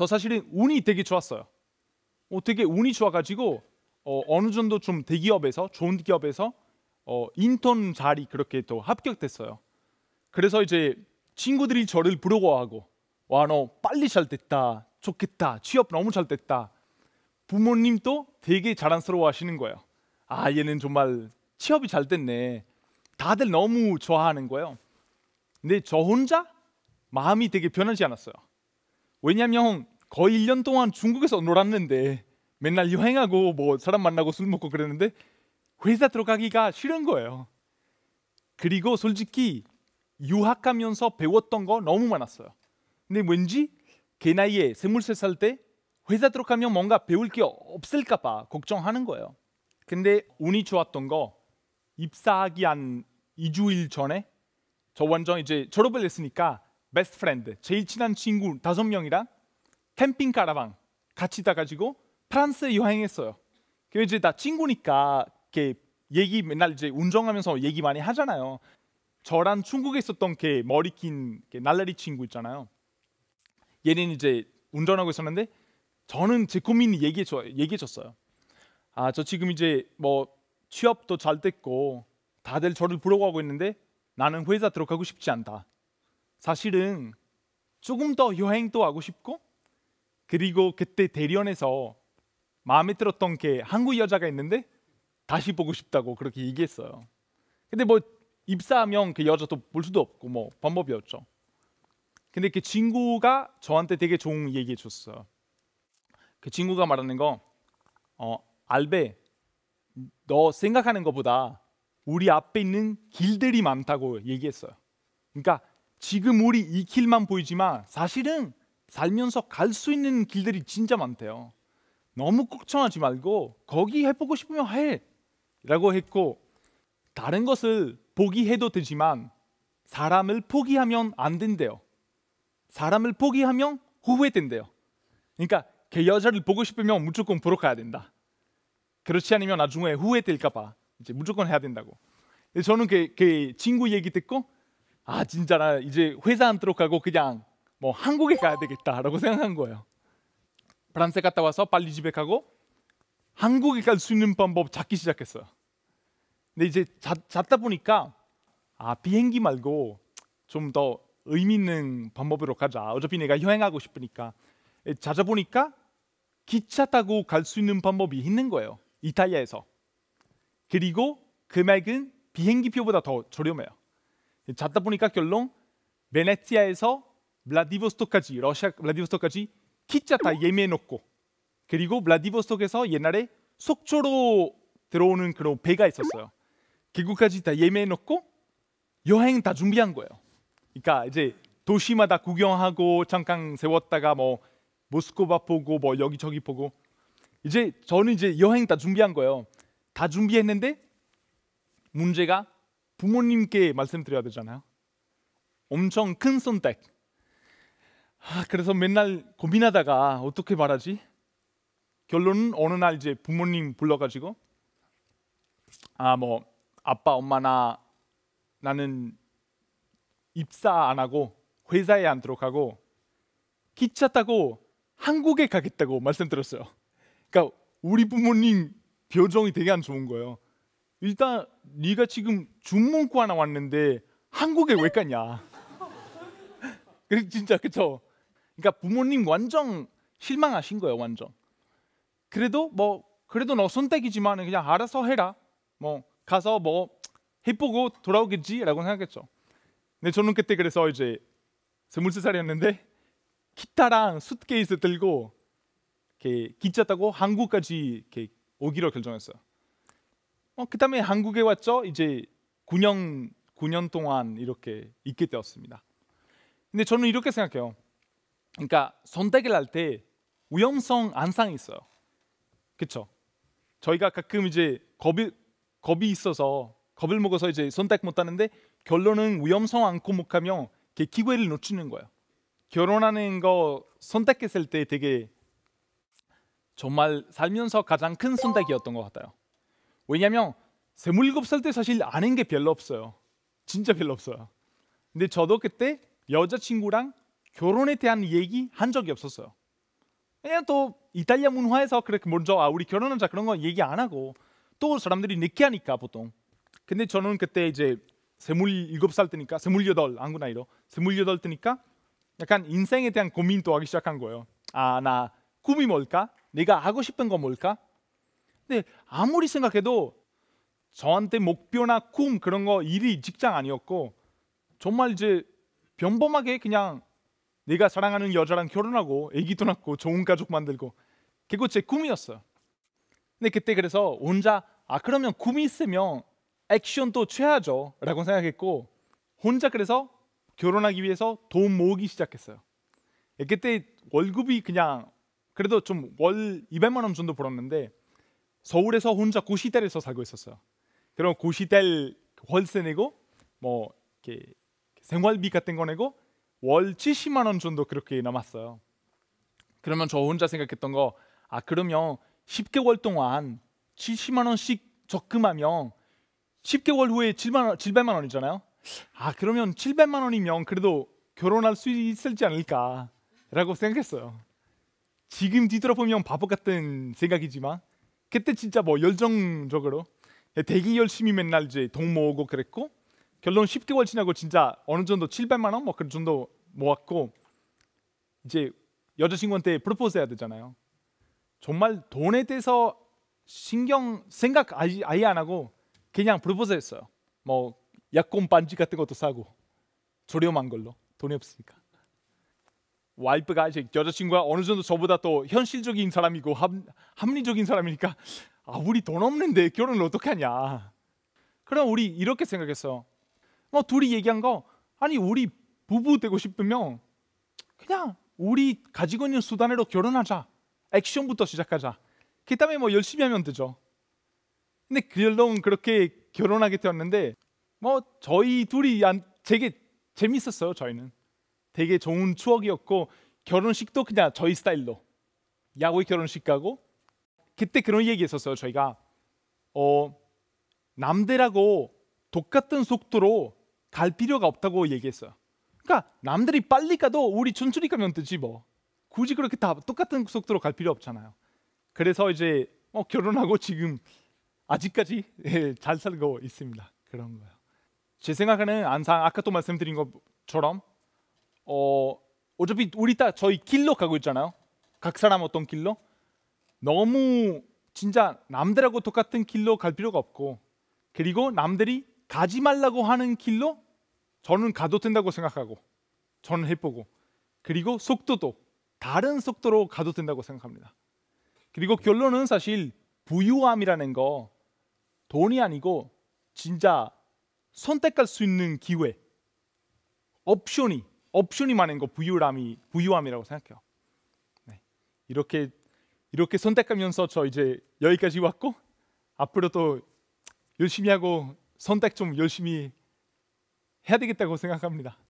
저 사실은 운이 되게 좋았어요. 어, 되게 운이 좋아가지고 어, 어느 정도 좀 대기업에서 좋은 기업에서 어, 인턴 자리 그렇게 또 합격됐어요. 그래서 이제 친구들이 저를 부러워하고 와 너 빨리 잘 됐다 좋겠다 취업 너무 잘 됐다 부모님도 되게 자랑스러워하시는 거예요. 아 얘는 정말 취업이 잘 됐네. 다들 너무 좋아하는 거예요. 근데 저 혼자 마음이 되게 변하지 않았어요. 왜냐하면 거의 1년 동안 중국에서 놀았는데 맨날 여행하고 뭐 사람 만나고 술 먹고 그랬는데 회사 들어가기가 싫은 거예요. 그리고 솔직히 유학 하면서 배웠던 거 너무 많았어요. 근데 왠지 걔 나이에 23살 때 회사 들어가면 뭔가 배울 게 없을까 봐 걱정하는 거예요. 근데 운이 좋았던 거 입사하기 한 2주일 전에 저 완전 이제 졸업을 했으니까 베스트 프렌드, 제일 친한 친구 다섯 명이랑 캠핑 가라방 같이 다가지고 프랑스 여행했어요. 그 이제 다 친구니까 이렇게 얘기 맨날 이제 운전하면서 얘기 많이 하잖아요. 저랑 중국에 있었던 게 그 머리 긴 그 날라리 친구 있잖아요. 얘는 이제 운전하고 있었는데 저는 제 고민 얘기해 줘 얘기해 줬어요. 아저 지금 이제 뭐 취업도 잘 됐고 다들 저를 부러워하고 있는데 나는 회사 들어가고 싶지 않다. 사실은 조금 더 여행도 하고 싶고 그리고 그때 대련에서 마음에 들었던 게 한국 여자가 있는데 다시 보고 싶다고 그렇게 얘기했어요. 근데 뭐 입사하면 그 여자도 볼 수도 없고 뭐 방법이 없죠. 근데 그 친구가 저한테 되게 좋은 얘기해 줬어요. 그 친구가 말하는 거, 어, 알베, 너 생각하는 것보다 우리 앞에 있는 길들이 많다고 얘기했어요. 그러니까 지금 우리 이 길만 보이지만 사실은 살면서 갈 수 있는 길들이 진짜 많대요. 너무 걱정하지 말고 거기 해보고 싶으면 해. 라고 했고 다른 것을 포기해도 되지만 사람을 포기하면 안 된대요. 사람을 포기하면 후회된대요. 그러니까 그 여자를 보고 싶으면 무조건 보러 가야 된다. 그렇지 않으면 나중에 후회될까 봐 이제 무조건 해야 된다고. 저는 그, 그 친구 얘기 듣고 아 진짜 나 이제 회사 안 들어가고 그냥 뭐 한국에 가야 되겠다라고 생각한 거예요. 프랑스 에 갔다 와서 빨리 집에 가고 한국에 갈 수 있는 방법 찾기 시작했어요. 근데 이제 찾다 보니까 아 비행기 말고 좀 더 의미 있는 방법으로 가자. 어차피 내가 여행하고 싶으니까 예, 찾아보니까 기차 타고 갈 수 있는 방법이 있는 거예요. 이탈리아에서. 그리고 금액은 비행기표보다 더 저렴해요. 찾다 보니까 결론 베네치아에서 블라디보스토크까지 러시아 블라디보스토크까지 기차 다 예매해놓고 그리고 블라디보스토크에서 옛날에 속초로 들어오는 그런 배가 있었어요. 기구까지 다 예매해놓고 여행 다 준비한 거예요. 그러니까 이제 도시마다 구경하고 잠깐 세웠다가 뭐 모스크바 보고 뭐 여기저기 보고 이제 저는 이제 여행 다 준비한 거예요. 다 준비했는데 문제가 부모님께 말씀드려야 되잖아요. 엄청 큰 선택. 아, 그래서 맨날 고민하다가 어떻게 말하지? 결론은 어느 날 이제 부모님 불러가지고 아뭐 아빠 엄마나 나는 입사 안 하고 회사에 안 들어가고 기차 타고 한국에 가겠다고 말씀드렸어요. 그러니까 우리 부모님 표정이 되게 안 좋은 거예요. 일단 네가 지금 중문구 하나 왔는데 한국에 왜 갔냐? 그래 진짜 그쵸? 그러니까 부모님 완전 실망하신 거예요 완전. 그래도 뭐 그래도 너 선택이지만 그냥 알아서 해라. 뭐 가서 뭐 해보고 돌아오겠지라고 생각했죠. 근데 저는 그때 그래서 이제 스3 살이었는데 기타랑 수트케이스 들고 이렇게 기차 타고 한국까지 이렇게 오기로 결정했어요. 어, 그 다음에 한국에 왔죠. 이제 9년 9년 동안 이렇게 있게 되었습니다. 근데 저는 이렇게 생각해요. 그러니까 선택을 할 때 위험성 안상이 있어요. 그렇죠? 저희가 가끔 이제 겁이 겁이 있어서 겁을 먹어서 이제 선택 못 하는데 결론은 위험성 안고못가면그 기회를 놓치는 거예요. 결혼하는 거 선택했을 때 되게 정말 살면서 가장 큰 선택이었던 것 같아요. 왜냐하면 27살 때 사실 아는 게 별로 없어요. 진짜 별로 없어요. 근데 저도 그때 여자친구랑 결혼에 대한 얘기 한 적이 없었어요. 그냥 또 이탈리아 문화에서 그렇게 먼저 아 우리 결혼하자 그런 거 얘기 안 하고 또 사람들이 느끼하니까 보통. 근데 저는 그때 이제 27살 때니까 28안구 나이로 28 때니까 약간 인생에 대한 고민도 하기 시작한 거예요. 아 나 꿈이 뭘까? 내가 하고 싶은 거 뭘까? 근데 아무리 생각해도 저한테 목표나 꿈 그런 거 일이 직장 아니었고 정말 이제 변범하게 그냥 내가 사랑하는 여자랑 결혼하고 아기도 낳고 좋은 가족 만들고 그거 제 꿈이었어요. 근데 그때 그래서 혼자 아 그러면 꿈이 있으면 액션도 취하죠 라고 생각했고 혼자 그래서 결혼하기 위해서 돈 모으기 시작했어요. 예, 그때 월급이 그냥 그래도 좀 월 200만 원 정도 벌었는데 서울에서 혼자 고시텔에서 살고 있었어요. 그럼 고시텔 월세 내고 뭐 이렇게 생활비 같은 거 내고 월 70만 원 정도 그렇게 남았어요. 그러면 저 혼자 생각했던 거, 아 그러면 10개월 동안 70만 원씩 적금하면 10개월 후에 7만 원, 700만 원이잖아요. 아 그러면 700만 원이면 그래도 결혼할 수 있을지 않을까라고 생각했어요. 지금 뒤돌아보면 바보 같은 생각이지만 그때 진짜 뭐 열정적으로 예, 대기 열심히 맨날 이제 돈 모으고 그랬고 결론 10개월 지나고 진짜 어느 정도 700만 원 뭐그런 정도 모았고 이제 여자친구한테 프로포즈 해야 되잖아요. 정말 돈에 대해서 신경 생각 아예, 아예 안 하고 그냥 프로포즈 했어요. 뭐 약혼 반지 같은 것도 사고 저렴한 걸로 돈이 없으니까. 와이프가 이제 여자친구가 어느 정도 저보다 또 현실적인 사람이고 합, 리적인 사람이니까 아 우리 돈 없는데 결혼을 어떻게 하냐 그럼 우리 이렇게 생각했어 뭐 둘이 얘기한 거 아니 우리 부부 되고 싶으면 그냥 우리 가지고 있는 수단으로 결혼하자 액션부터 시작하자 그 다음에 뭐 열심히 하면 되죠 근데 결론 그 그렇게 결혼하게 되었는데 뭐 저희 둘이 안 되게 재밌었어요 저희는 되게 좋은 추억이었고 결혼식도 그냥 저희 스타일로 야구의 결혼식 가고 그때 그런 얘기 했었어요 저희가 어 남들하고 똑같은 속도로 갈 필요가 없다고 얘기했어요 그러니까 남들이 빨리 가도 우리 천천히 가면 되지 뭐 굳이 그렇게 다 똑같은 속도로 갈 필요 없잖아요 그래서 이제 어, 결혼하고 지금 아직까지 예, 잘 살고 있습니다 그런 거요 제 생각에는 항상 아까도 말씀드린 것처럼 어, 어차피 우리 다 저희 길로 가고 있잖아요. 각 사람 어떤 길로? 너무 진짜 남들하고 똑같은 길로 갈 필요가 없고 그리고 남들이 가지 말라고 하는 길로 저는 가도 된다고 생각하고 저는 해보고 그리고 속도도 다른 속도로 가도 된다고 생각합니다. 그리고 결론은 사실 부유함이라는 거 돈이 아니고 진짜 선택할 수 있는 기회, 옵션이 옵션이 많은 거 부유함이 부유함이라고 생각해요. 네. 이렇게 이렇게 선택하면서 저 이제 여기까지 왔고 앞으로도 열심히 하고 선택 좀 열심히 해야 되겠다고 생각합니다.